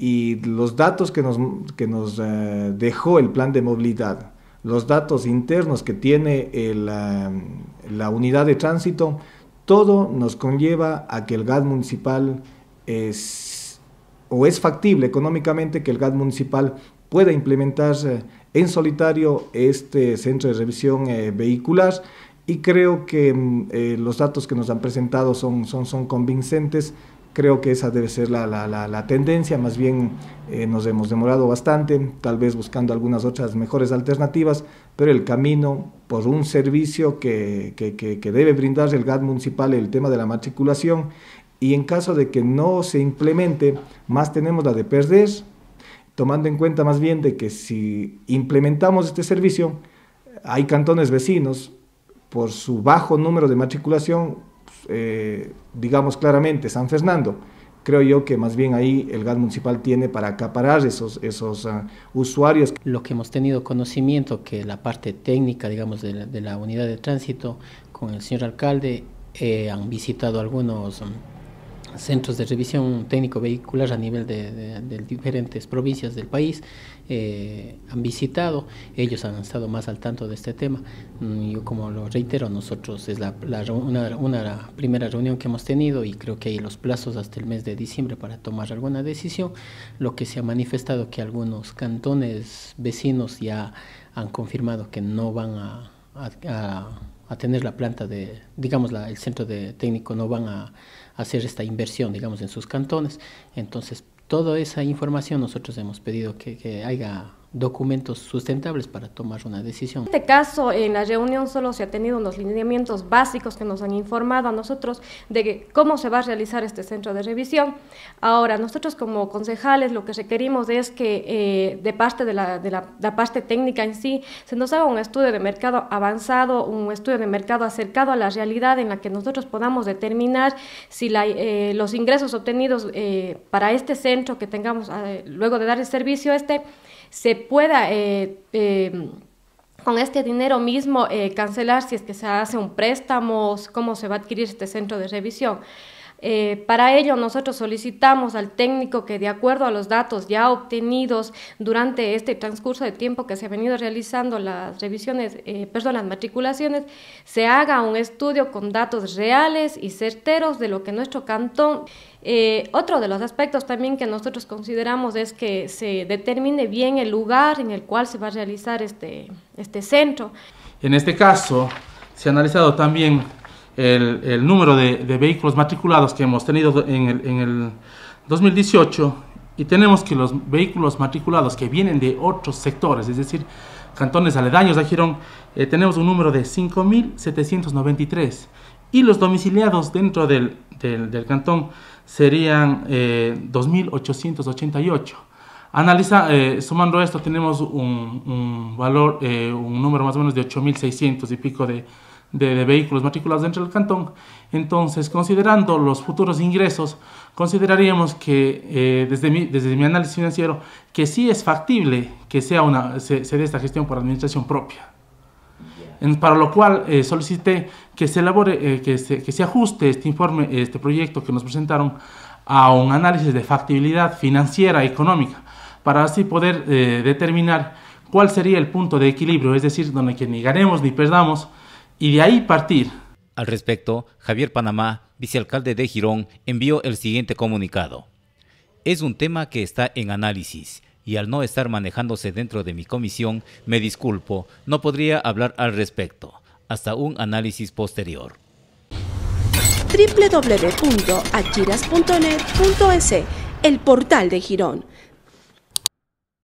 y los datos que nos, que nos eh, dejó el plan de movilidad, los datos internos que tiene eh, la unidad de tránsito, todo nos conlleva a que el GAD municipal es, o es factible económicamente que el GAD municipal pueda implementar en solitario este centro de revisión eh, vehicular y creo que mm, los datos que nos han presentado son, son, son convincentes Creo que esa debe ser la, tendencia, más bien eh, nos hemos demorado bastante, tal vez buscando algunas otras mejores alternativas, pero el camino por un servicio que, debe brindar el GAD municipal, el tema de la matriculación, y en caso de que no se implemente, más tenemos la de perder, tomando en cuenta más bien de que si implementamos este servicio, hay cantones vecinos, por su bajo número de matriculación, eh, digamos claramente, San Fernando. Creo yo que más bien ahí el gas municipal tiene para acaparar esos, esos ah, usuarios. Lo que hemos tenido conocimiento, que la parte técnica, digamos, de la, unidad de tránsito, con el señor alcalde, eh, han visitado algunos... Mm, centros de revisión técnico vehicular a nivel de, diferentes provincias del país eh, han visitado, ellos han estado más al tanto de este tema. Mm, yo como lo reitero, nosotros es la, una, primera reunión que hemos tenido y creo que hay los plazos hasta el mes de diciembre para tomar alguna decisión. Lo que se ha manifestado que algunos cantones vecinos ya han confirmado que no van a a, tener la planta de, digamos, el centro de técnico no van a, hacer esta inversión, digamos, en sus cantones. Entonces, toda esa información nosotros hemos pedido que haya documentos sustentables para tomar una decisión. En este caso, en la reunión solo se ha tenido unos lineamientos básicos que nos han informado a nosotros de cómo se va a realizar este centro de revisión. Ahora, nosotros como concejales lo que requerimos es que eh, de parte de, la, parte técnica en sí se nos haga un estudio de mercado avanzado, un estudio de mercado acercado a la realidad en la que nosotros podamos determinar si eh, los ingresos obtenidos eh, para este centro que tengamos luego de dar el servicio este se pueda eh, eh, con este dinero mismo eh, cancelar si es que se hace un préstamo, cómo se va a adquirir este centro de revisión. Eh, para ello, nosotros solicitamos al técnico que, de acuerdo a los datos ya obtenidos durante este transcurso de tiempo que se ha venido realizando las revisiones, eh, perdón, las matriculaciones, se haga un estudio con datos reales y certeros de lo que nuestro cantón. Eh, otro de los aspectos también que nosotros consideramos es que se determine bien el lugar en el cual se va a realizar este, este centro. En este caso, se ha analizado también el, número de, vehículos matriculados que hemos tenido en el, 2018 y tenemos que los vehículos matriculados que vienen de otros sectores, es decir, cantones aledaños a Girón, eh, tenemos un número de 5.793 y los domiciliados dentro del, del, cantón serían 2.888. Eh, Analiza, eh, sumando esto, tenemos un, un valor, un número más o menos de 8.600 y pico de, de, vehículos matriculados dentro del cantón. Entonces, considerando los futuros ingresos, consideraríamos que, eh, desde, mi, desde mi análisis financiero, que sí es factible que sea una, se, dé esta gestión por administración propia. para lo cual eh, solicité que se elabore, eh, que, se, que se ajuste este informe, este proyecto que nos presentaron a un análisis de factibilidad financiera económica, para así poder determinar cuál sería el punto de equilibrio, es decir, donde ni ganemos ni perdamos, y de ahí partir. Al respecto, Javier Panamá, vicealcalde de Girón, envió el siguiente comunicado. Es un tema que está en análisis y al no estar manejándose dentro de mi comisión, me disculpo, no podría hablar al respecto, hasta un análisis posterior www.achiras.net.es, el portal de Girón.